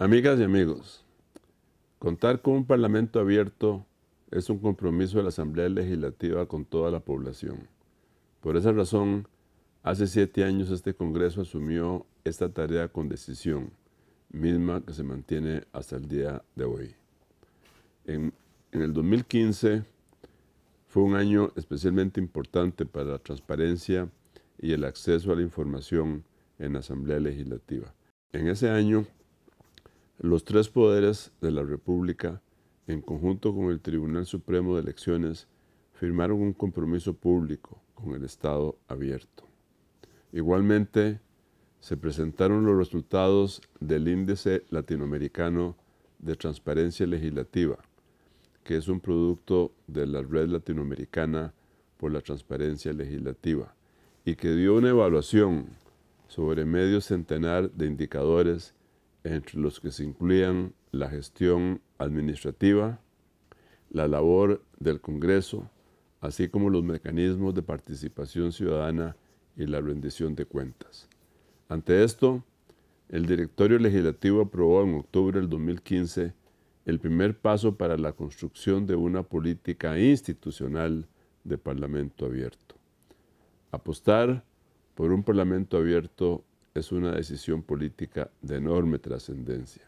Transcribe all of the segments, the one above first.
Amigas y amigos, contar con un Parlamento abierto es un compromiso de la Asamblea Legislativa con toda la población. Por esa razón, hace siete años este Congreso asumió esta tarea con decisión, misma que se mantiene hasta el día de hoy. En, el 2015 fue un año especialmente importante para la transparencia y el acceso a la información en la Asamblea Legislativa. En ese año, los tres poderes de la República, en conjunto con el Tribunal Supremo de Elecciones, firmaron un compromiso público con el Estado abierto. Igualmente, se presentaron los resultados del Índice Latinoamericano de Transparencia Legislativa, que es un producto de la Red Latinoamericana por la Transparencia Legislativa, y que dio una evaluación sobre medio centenar de indicadores entre los que se incluían la gestión administrativa, la labor del Congreso, así como los mecanismos de participación ciudadana y la rendición de cuentas. Ante esto, el Directorio Legislativo aprobó en octubre del 2015 el primer paso para la construcción de una política institucional de Parlamento abierto. Apostar por un Parlamento abierto es una decisión política de enorme trascendencia.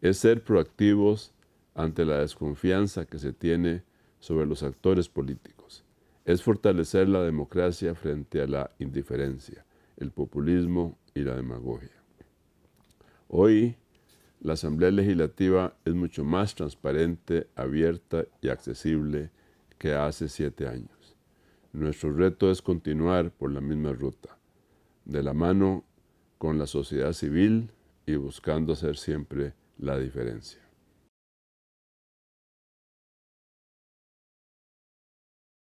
Es ser proactivos ante la desconfianza que se tiene sobre los actores políticos. Es fortalecer la democracia frente a la indiferencia, el populismo y la demagogia. Hoy, la Asamblea Legislativa es mucho más transparente, abierta y accesible que hace siete años. Nuestro reto es continuar por la misma ruta, de la mano con la sociedad civil y buscando hacer siempre la diferencia.